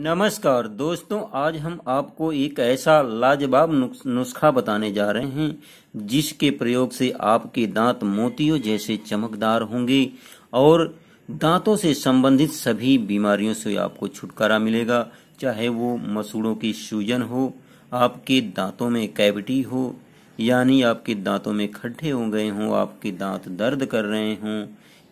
नमस्कार दोस्तों आज हम आपको एक ऐसा लाजवाब नुस्खा बताने जा रहे हैं जिसके प्रयोग से आपके दांत मोतियों जैसे चमकदार होंगे और दांतों से संबंधित सभी बीमारियों से आपको छुटकारा मिलेगा चाहे वो मसूड़ों की सूजन हो आपके दांतों में कैविटी हो यानी आपके दांतों में खड्ढे हो गए हों आपके दांत दर्द कर रहे हों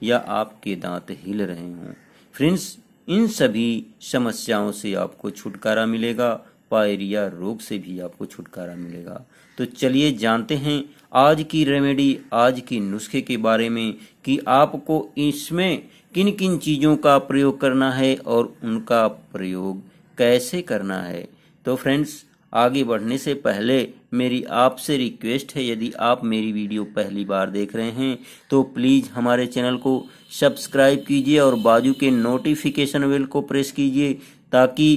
या आपके दांत हिल रहे हों फ्रेंड्स इन सभी समस्याओं से आपको छुटकारा मिलेगा पायरिया रोग से भी आपको छुटकारा मिलेगा तो चलिए जानते हैं आज की रेमेडी आज की नुस्खे के बारे में कि आपको इसमें किन किन चीज़ों का प्रयोग करना है और उनका प्रयोग कैसे करना है तो फ्रेंड्स आगे बढ़ने से पहले मेरी आपसे रिक्वेस्ट है यदि आप मेरी वीडियो पहली बार देख रहे हैं तो प्लीज़ हमारे चैनल को सब्सक्राइब कीजिए और बाजू के नोटिफिकेशन बेल को प्रेस कीजिए ताकि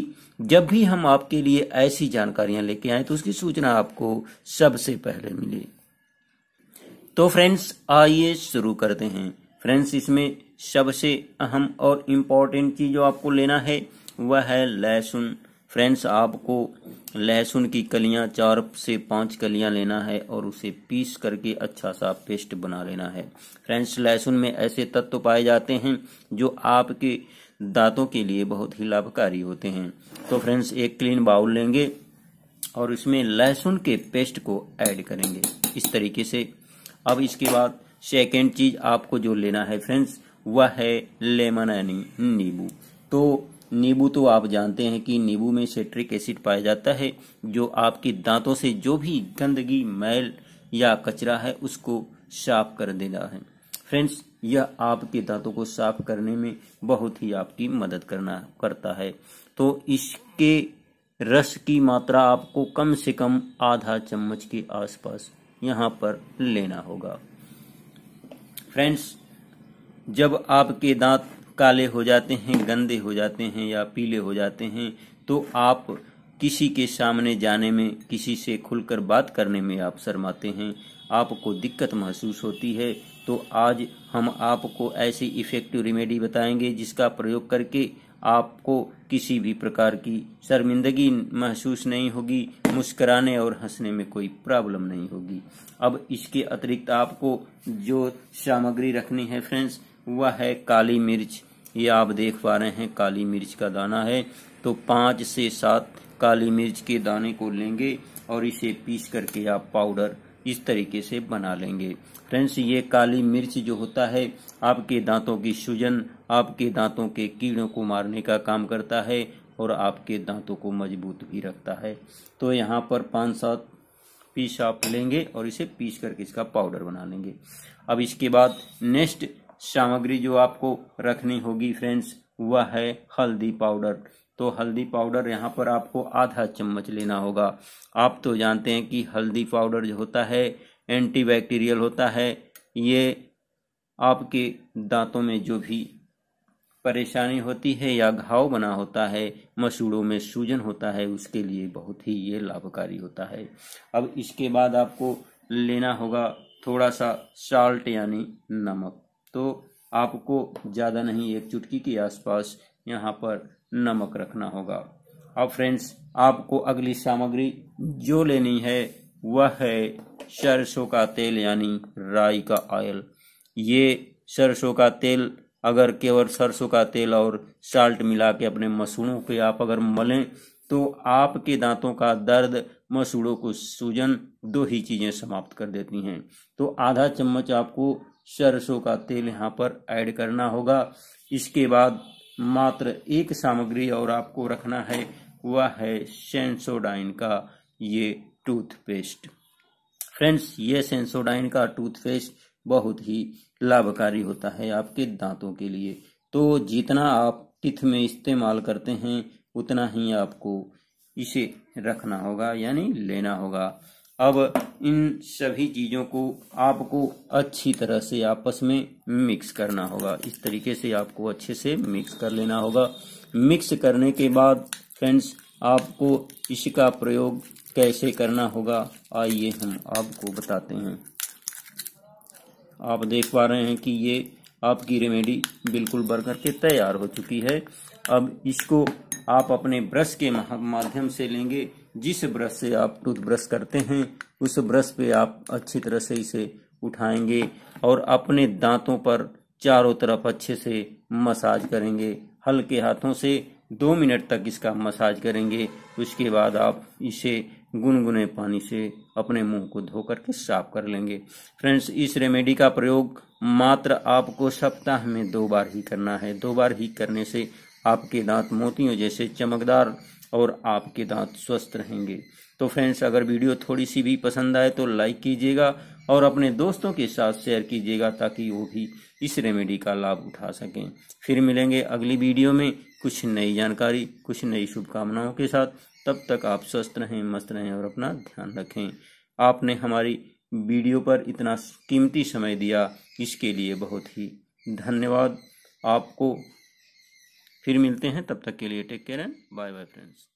जब भी हम आपके लिए ऐसी जानकारियां लेके आए तो उसकी सूचना आपको सबसे पहले मिले तो फ्रेंड्स आइए शुरू करते हैं फ्रेंड्स इसमें सबसे अहम और इम्पॉर्टेंट चीज जो आपको लेना है वह है लहसुन फ्रेंड्स आपको लहसुन की कलियां चार से पांच कलियां लेना है और उसे पीस करके अच्छा सा पेस्ट बना लेना है फ्रेंड्स लहसुन में ऐसे तत्व पाए जाते हैं जो आपके दांतों के लिए बहुत ही लाभकारी होते हैं तो फ्रेंड्स एक क्लीन बाउल लेंगे और इसमें लहसुन के पेस्ट को ऐड करेंगे इस तरीके से अब इसके बाद सेकेंड चीज आपको जो लेना है फ्रेंड्स वह है लेमन यानी नींबू तो नींबू तो आप जानते हैं कि नींबू में सेट्रिक एसिड पाया जाता है जो आपके दांतों से जो भी गंदगी मैल या कचरा है उसको साफ कर देना है फ्रेंड्स यह आपके दांतों को साफ करने में बहुत ही आपकी मदद करना करता है तो इसके रस की मात्रा आपको कम से कम आधा चम्मच के आसपास यहाँ पर लेना होगा फ्रेंड्स जब आपके दांत काले हो जाते हैं गंदे हो जाते हैं या पीले हो जाते हैं तो आप किसी के सामने जाने में किसी से खुलकर बात करने में आप शर्माते हैं आपको दिक्कत महसूस होती है तो आज हम आपको ऐसी इफ़ेक्टिव रेमेडी बताएंगे जिसका प्रयोग करके आपको किसी भी प्रकार की शर्मिंदगी महसूस नहीं होगी मुस्कराने और हंसने में कोई प्रॉब्लम नहीं होगी अब इसके अतिरिक्त आपको जो सामग्री रखनी है फ्रेंड्स वह है काली मिर्च ये आप देख पा रहे हैं काली मिर्च का दाना है तो पाँच से सात काली मिर्च के दाने को लेंगे और इसे पीस करके आप पाउडर इस तरीके से बना लेंगे फ्रेंड्स ये काली मिर्च जो होता है आपके दांतों की सूजन आपके दांतों के कीड़ों को मारने का काम करता है और आपके दांतों को मजबूत भी रखता है तो यहाँ पर पाँच सात पीस आप लेंगे और इसे पीस करके इसका पाउडर बना लेंगे अब इसके बाद नेक्स्ट सामग्री जो आपको रखनी होगी फ्रेंड्स वह है हल्दी पाउडर तो हल्दी पाउडर यहाँ पर आपको आधा चम्मच लेना होगा आप तो जानते हैं कि हल्दी पाउडर जो होता है एंटीबैक्टीरियल होता है ये आपके दांतों में जो भी परेशानी होती है या घाव बना होता है मसूड़ों में सूजन होता है उसके लिए बहुत ही ये लाभकारी होता है अब इसके बाद आपको लेना होगा थोड़ा सा साल्ट यानी नमक तो आपको ज़्यादा नहीं एक चुटकी के आसपास यहाँ पर नमक रखना होगा अब फ्रेंड्स आपको अगली सामग्री जो लेनी है वह है सरसों का तेल यानी राई का ऑयल ये सरसों का तेल अगर केवल सरसों का तेल और साल्ट मिला के अपने मसूड़ों पे आप अगर मलें तो आपके दांतों का दर्द मसूड़ों को सूजन दो ही चीज़ें समाप्त कर देती हैं तो आधा चम्मच आपको सरसों का तेल यहाँ पर ऐड करना होगा इसके बाद मात्र एक सामग्री और आपको रखना है वह है सेंसोडाइन का ये टूथपेस्ट फ्रेंड्स ये सेंसोडाइन का टूथपेस्ट बहुत ही लाभकारी होता है आपके दांतों के लिए तो जितना आप टिथ में इस्तेमाल करते हैं उतना ही आपको इसे रखना होगा यानी लेना होगा अब इन सभी चीज़ों को आपको अच्छी तरह से आपस में मिक्स करना होगा इस तरीके से आपको अच्छे से मिक्स कर लेना होगा मिक्स करने के बाद फ्रेंड्स आपको इसका प्रयोग कैसे करना होगा आइए हम आपको बताते हैं आप देख पा रहे हैं कि ये आपकी रेमेडी बिल्कुल बरकर करके तैयार हो चुकी है अब इसको आप अपने ब्रश के माध्यम से लेंगे जिस ब्रश से आप टूथब्रश करते हैं उस ब्रश पे आप अच्छी तरह से इसे उठाएंगे और अपने दांतों पर चारों तरफ अच्छे से मसाज करेंगे हल्के हाथों से दो मिनट तक इसका मसाज करेंगे उसके बाद आप इसे गुनगुने पानी से अपने मुंह को धो करके साफ कर लेंगे फ्रेंड्स इस रेमेडी का प्रयोग मात्र आपको सप्ताह में दो बार ही करना है दो बार ही करने से आपके दांत मोतियों जैसे चमकदार और आपके दांत स्वस्थ रहेंगे तो फ्रेंड्स अगर वीडियो थोड़ी सी भी पसंद आए तो लाइक कीजिएगा और अपने दोस्तों के साथ शेयर कीजिएगा ताकि वो भी इस रेमेडी का लाभ उठा सकें फिर मिलेंगे अगली वीडियो में कुछ नई जानकारी कुछ नई शुभकामनाओं के साथ तब तक आप स्वस्थ रहें मस्त रहें और अपना ध्यान रखें आपने हमारी वीडियो पर इतना कीमती समय दिया इसके लिए बहुत ही धन्यवाद आपको फिर मिलते हैं तब तक के लिए take care and bye bye friends